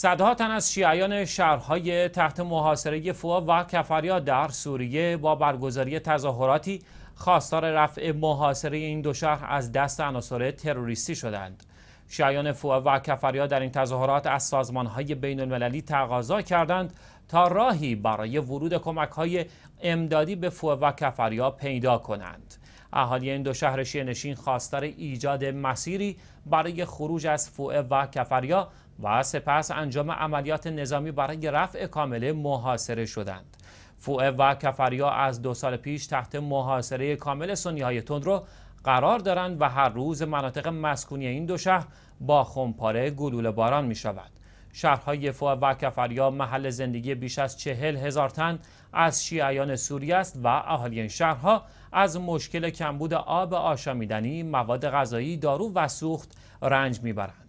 صدها تن از شیعیان شهرهای تحت محاصره فوا و کفریا در سوریه با برگزاری تظاهراتی خواستار رفع محاصره این دو شهر از دست عناصر تروریستی شدند. شیعیان فوا و کفریا در این تظاهرات از سازمانهای بین المللی تقاضا کردند تا راهی برای ورود کمک های امدادی به فوه و کفریا پیدا کنند. اهالی این دو شهر شیرنشین خواستار ایجاد مسیری برای خروج از فوه و کفریا و سپس انجام عملیات نظامی برای رفع کامله محاصره شدند. فوه و کفریا از دو سال پیش تحت محاصره کامل سنی های رو قرار دارند و هر روز مناطق مسکونی این دو شهر با خمپاره گلول باران می شود. شهرهای فوع و کفریا محل زندگی بیش از چهل هزار تن از شیعیان سوری است و اهالی این شهرها از مشکل کمبود آب آشامیدنی، مواد غذایی، دارو و سوخت رنج میبرند.